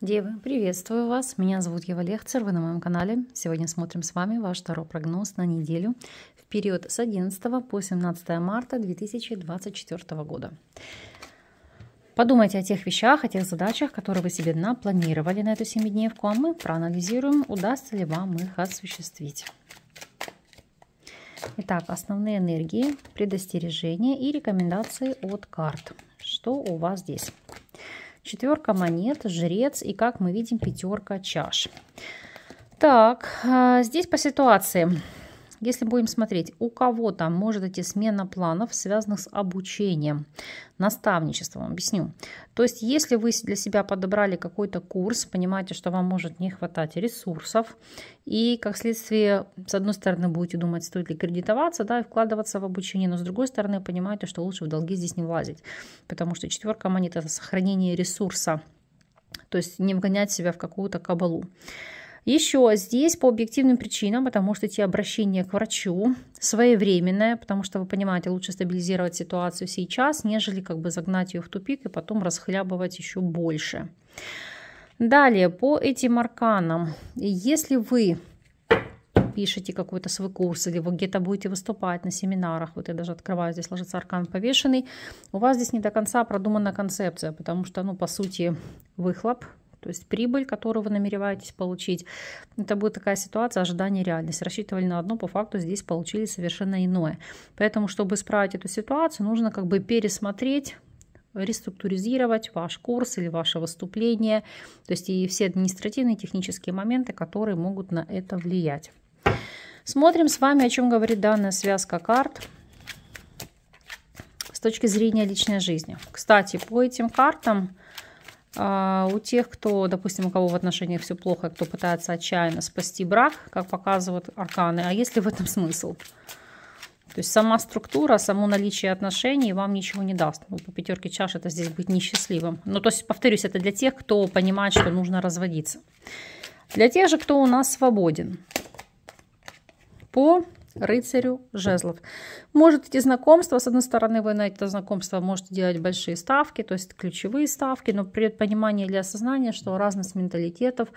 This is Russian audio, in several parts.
Девы, приветствую вас. Меня зовут Ева Лехцер, вы на моем канале. Сегодня смотрим с вами ваш второй прогноз на неделю в период с 11 по 17 марта 2024 года. Подумайте о тех вещах, о тех задачах, которые вы себе напланировали на эту семидневку, а мы проанализируем, удастся ли вам их осуществить. Итак, основные энергии, предостережения и рекомендации от карт. Что у вас здесь? Четверка монет, жрец и, как мы видим, пятерка чаш. Так, а, здесь по ситуации. Если будем смотреть, у кого то может идти смена планов, связанных с обучением, наставничеством, объясню. То есть, если вы для себя подобрали какой-то курс, понимаете, что вам может не хватать ресурсов, и как следствие, с одной стороны, будете думать, стоит ли кредитоваться, да, и вкладываться в обучение, но с другой стороны, понимаете, что лучше в долги здесь не влазить, потому что четверка монет – это сохранение ресурса, то есть не вгонять себя в какую-то кабалу. Еще здесь по объективным причинам, потому что эти обращения к врачу своевременное, потому что вы понимаете, лучше стабилизировать ситуацию сейчас, нежели как бы загнать ее в тупик и потом расхлябывать еще больше. Далее, по этим арканам, если вы пишете какой-то свой курс, или вы где-то будете выступать на семинарах, вот я даже открываю, здесь ложится аркан повешенный, у вас здесь не до конца продумана концепция, потому что, ну, по сути, выхлоп, то есть прибыль, которую вы намереваетесь получить, это будет такая ситуация ожидания реальности. Рассчитывали на одно, по факту здесь получили совершенно иное. Поэтому, чтобы исправить эту ситуацию, нужно как бы пересмотреть реструктуризировать ваш курс или ваше выступление, то есть и все административные технические моменты, которые могут на это влиять. Смотрим с вами, о чем говорит данная связка карт с точки зрения личной жизни. Кстати, по этим картам а, у тех, кто, допустим, у кого в отношениях все плохо, кто пытается отчаянно спасти брак, как показывают арканы, а есть ли в этом смысл? То есть сама структура, само наличие отношений вам ничего не даст. Ну, по пятерке чаш это здесь быть несчастливым. Но ну, то есть, повторюсь, это для тех, кто понимает, что нужно разводиться. Для тех же, кто у нас свободен. По рыцарю жезлов. Может идти знакомство, с одной стороны, вы на это знакомство можете делать большие ставки, то есть ключевые ставки, но придет понимание или осознание, что разность менталитетов,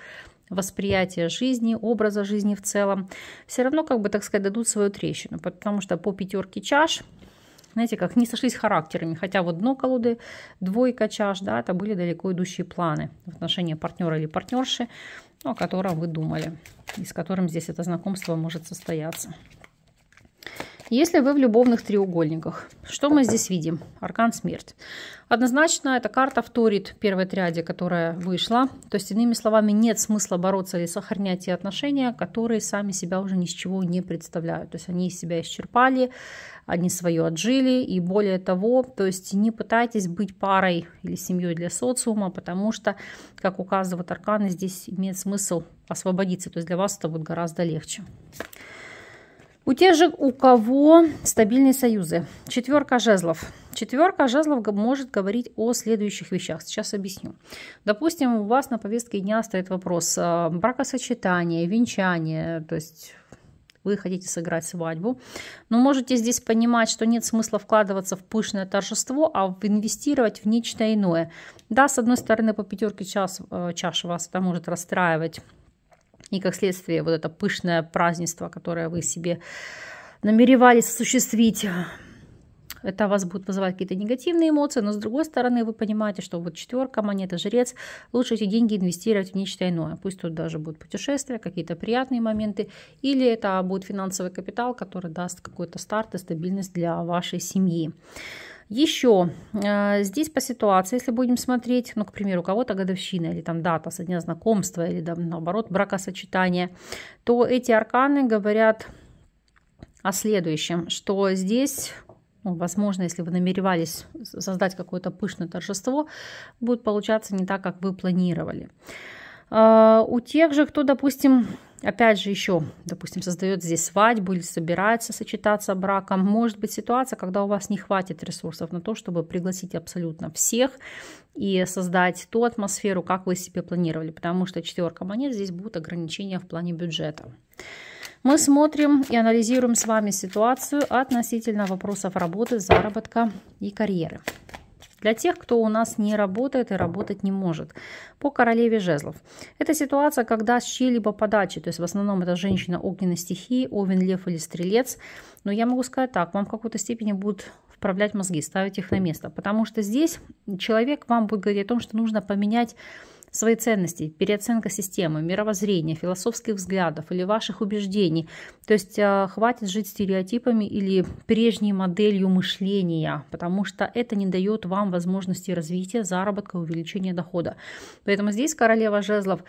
восприятие жизни, образа жизни в целом, все равно, как бы, так сказать, дадут свою трещину, потому что по пятерке чаш знаете, как не сошлись характерами, хотя вот дно колоды, двойка чаш, да, это были далеко идущие планы в отношении партнера или партнерши, о котором вы думали, и с которым здесь это знакомство может состояться. Если вы в любовных треугольниках, что мы здесь видим? Аркан смерть. Однозначно эта карта вторит первой триаде, которая вышла. То есть, иными словами, нет смысла бороться и сохранять те отношения, которые сами себя уже ни с чего не представляют. То есть они себя исчерпали, они свое отжили. И более того, то есть не пытайтесь быть парой или семьей для социума, потому что, как указывают арканы, здесь имеет смысл освободиться. То есть для вас это будет гораздо легче. У тех же, у кого стабильные союзы. Четверка жезлов. Четверка жезлов может говорить о следующих вещах. Сейчас объясню. Допустим, у вас на повестке дня стоит вопрос а, бракосочетания, венчания, то есть вы хотите сыграть свадьбу, но можете здесь понимать, что нет смысла вкладываться в пышное торжество, а в инвестировать в нечто иное. Да, с одной стороны, по пятерке час, э, чаш вас это может расстраивать, и как следствие вот это пышное празднество, которое вы себе намеревались осуществить, это вас будет вызывать какие-то негативные эмоции, но с другой стороны вы понимаете, что вот четверка монета, жрец, лучше эти деньги инвестировать в нечто иное. Пусть тут даже будут путешествия, какие-то приятные моменты, или это будет финансовый капитал, который даст какой-то старт и стабильность для вашей семьи. Еще а, здесь по ситуации, если будем смотреть, ну, к примеру, у кого-то годовщина или там дата со дня знакомства или там, наоборот бракосочетания, то эти арканы говорят о следующем, что здесь ну, возможно, если вы намеревались создать какое-то пышное торжество, будет получаться не так, как вы планировали. А, у тех же, кто, допустим, опять же еще, допустим, создает здесь свадьбу или собирается сочетаться браком, может быть ситуация, когда у вас не хватит ресурсов на то, чтобы пригласить абсолютно всех и создать ту атмосферу, как вы себе планировали, потому что четверка монет здесь будут ограничения в плане бюджета. Мы смотрим и анализируем с вами ситуацию относительно вопросов работы, заработка и карьеры для тех, кто у нас не работает и работать не может. По королеве жезлов. Это ситуация, когда с чьей-либо подачи, то есть в основном это женщина огненной стихии, овен, лев или стрелец, но я могу сказать так, вам в какой-то степени будут вправлять мозги, ставить их на место, потому что здесь человек вам будет говорить о том, что нужно поменять Свои ценности, переоценка системы, мировоззрения, философских взглядов или ваших убеждений. То есть а, хватит жить стереотипами или прежней моделью мышления, потому что это не дает вам возможности развития, заработка, увеличения дохода. Поэтому здесь королева жезлов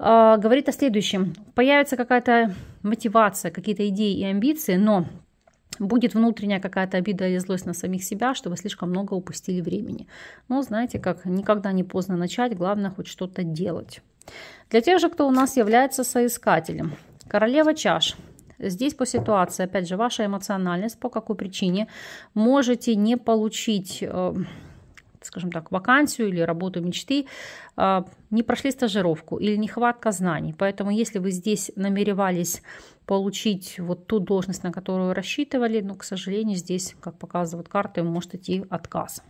а, говорит о следующем. Появится какая-то мотивация, какие-то идеи и амбиции, но Будет внутренняя какая-то обида или злость на самих себя, что вы слишком много упустили времени. Но знаете, как никогда не поздно начать, главное хоть что-то делать. Для тех же, кто у нас является соискателем. Королева чаш. Здесь по ситуации, опять же, ваша эмоциональность, по какой причине можете не получить э, скажем так, вакансию или работу мечты, а, не прошли стажировку или нехватка знаний. Поэтому если вы здесь намеревались получить вот ту должность, на которую рассчитывали, но, ну, к сожалению, здесь, как показывают карты, может идти отказ.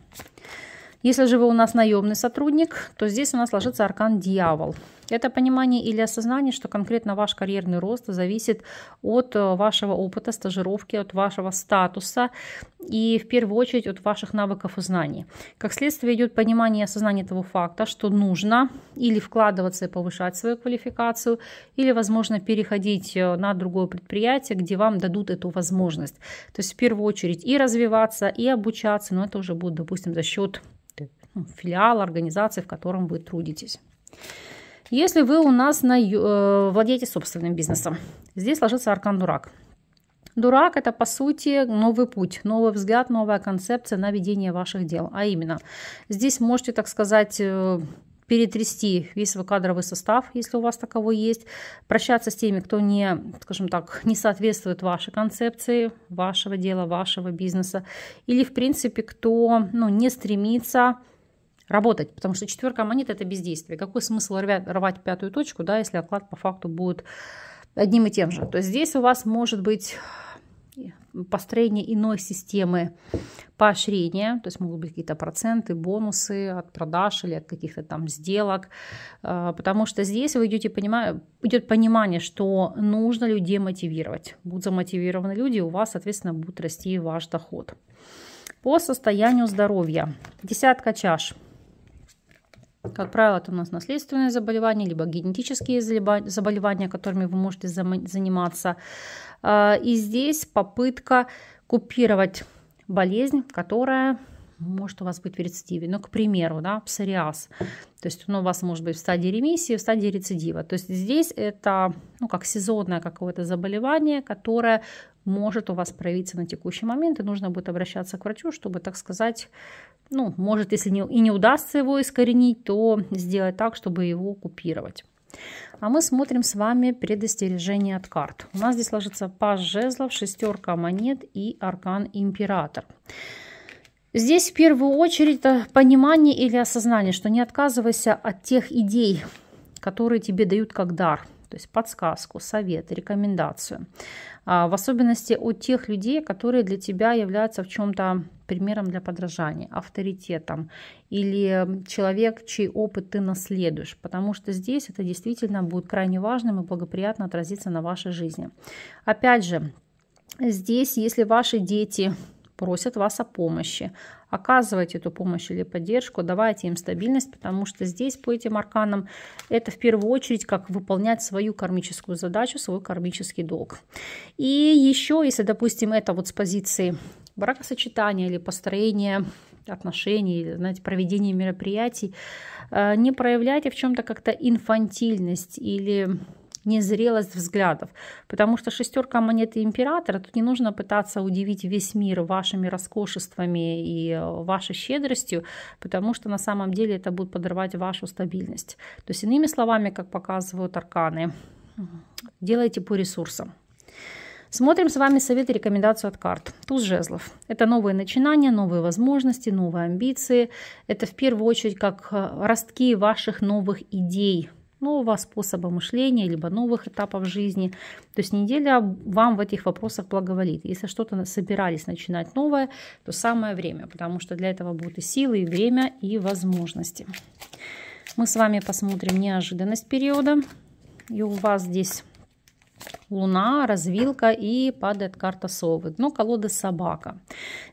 Если же вы у нас наемный сотрудник, то здесь у нас ложится аркан дьявол. Это понимание или осознание, что конкретно ваш карьерный рост зависит от э, вашего опыта, стажировки, от вашего статуса и в первую очередь от ваших навыков и знаний. Как следствие идет понимание и осознание того факта, что нужно или вкладываться и повышать свою квалификацию, или, возможно, переходить э, на другое предприятие, где вам дадут эту возможность. То есть в первую очередь и развиваться, и обучаться, но это уже будет, допустим, за счет филиал организации, в котором вы трудитесь. Если вы у нас на, э, владеете собственным бизнесом, здесь ложится аркан дурак. Дурак – это, по сути, новый путь, новый взгляд, новая концепция на ведение ваших дел. А именно, здесь можете, так сказать, э, перетрясти весь свой кадровый состав, если у вас таковой есть, прощаться с теми, кто не, скажем так, не соответствует вашей концепции, вашего дела, вашего бизнеса, или, в принципе, кто ну, не стремится работать, потому что четверка монет – это бездействие. Какой смысл рвать, пятую точку, да, если оклад по факту будет одним и тем же. То есть здесь у вас может быть построение иной системы поощрения, то есть могут быть какие-то проценты, бонусы от продаж или от каких-то там сделок, э, потому что здесь вы идете понимание, идет понимание, что нужно людей мотивировать. Будут замотивированы люди, у вас, соответственно, будет расти ваш доход. По состоянию здоровья. Десятка чаш – как правило, это у нас наследственные заболевания, либо генетические заболевания, которыми вы можете заниматься. А, и здесь попытка купировать болезнь, которая может у вас быть в рецидиве. Ну, к примеру, да, псориаз. То есть он у вас может быть в стадии ремиссии, в стадии рецидива. То есть здесь это ну, как сезонное какое-то заболевание, которое может у вас проявиться на текущий момент, и нужно будет обращаться к врачу, чтобы, так сказать, ну, может, если не, и не удастся его искоренить, то сделать так, чтобы его купировать. А мы смотрим с вами предостережение от карт. У нас здесь ложится паж жезлов, шестерка монет и аркан император. Здесь в первую очередь это понимание или осознание, что не отказывайся от тех идей, которые тебе дают как дар – то есть подсказку, совет, рекомендацию. А, в особенности у тех людей, которые для тебя являются в чем-то примером для подражания, авторитетом или человек, чей опыт ты наследуешь, потому что здесь это действительно будет крайне важным и благоприятно отразиться на вашей жизни. Опять же, Здесь, если ваши дети просят вас о помощи. Оказывайте эту помощь или поддержку, давайте им стабильность, потому что здесь по этим арканам это в первую очередь как выполнять свою кармическую задачу, свой кармический долг. И еще, если, допустим, это вот с позиции бракосочетания или построения отношений, знаете, проведения мероприятий, э, не проявляйте в чем-то как-то инфантильность или незрелость взглядов. Потому что шестерка монеты императора, тут не нужно пытаться удивить весь мир вашими роскошествами и э, вашей щедростью, потому что на самом деле это будет подрывать вашу стабильность. То есть иными словами, как показывают арканы, делайте по ресурсам. Смотрим с вами совет и рекомендацию от карт. Туз жезлов. Это новые начинания, новые возможности, новые амбиции. Это в первую очередь как э, ростки ваших новых идей, нового способа мышления, либо новых этапов жизни. То есть неделя вам в этих вопросах благоволит. Если что-то собирались начинать новое, то самое время, потому что для этого будут и силы, и время, и возможности. Мы с вами посмотрим неожиданность периода. И у вас здесь луна, развилка и падает карта совы. Дно колоды собака.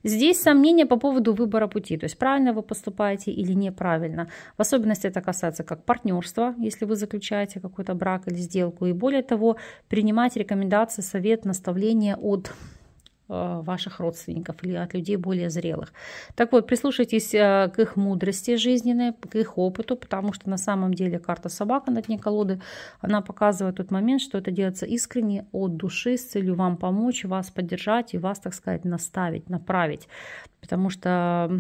Здесь сомнения по поводу выбора пути, то есть правильно вы поступаете или неправильно. В особенности это касается как партнерства, если вы заключаете какой-то брак или сделку. И более того, принимать рекомендации, совет, наставления от Э, ваших родственников или от людей более зрелых. Так вот, прислушайтесь э, к их мудрости жизненной, к их опыту, потому что на самом деле карта собака на дне колоды, она показывает тот момент, что это делается искренне, от души, с целью вам помочь, вас поддержать и вас, так сказать, наставить, направить. Потому что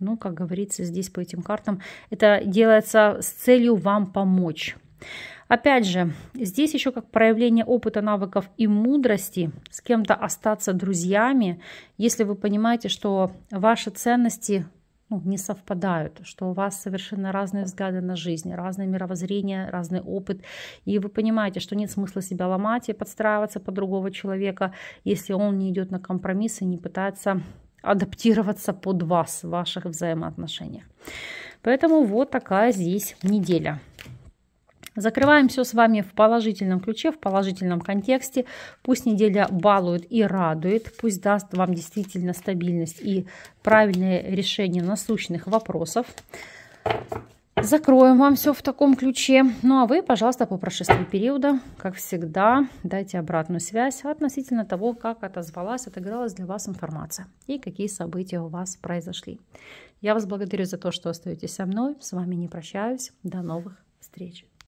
ну, как говорится, здесь по этим картам, это делается с целью вам помочь. Опять же, здесь еще как проявление опыта, навыков и мудрости с кем-то остаться друзьями, если вы понимаете, что ваши ценности ну, не совпадают, что у вас совершенно разные взгляды на жизнь, разное мировоззрение, разный опыт, и вы понимаете, что нет смысла себя ломать и подстраиваться под другого человека, если он не идет на компромисс и не пытается адаптироваться под вас в ваших взаимоотношениях. Поэтому вот такая здесь неделя. Закрываем все с вами в положительном ключе, в положительном контексте. Пусть неделя балует и радует, пусть даст вам действительно стабильность и правильное решение насущных вопросов. Закроем вам все в таком ключе. Ну а вы, пожалуйста, по прошествии периода, как всегда, дайте обратную связь относительно того, как отозвалась, отыгралась для вас информация и какие события у вас произошли. Я вас благодарю за то, что остаетесь со мной. С вами не прощаюсь. До новых встреч.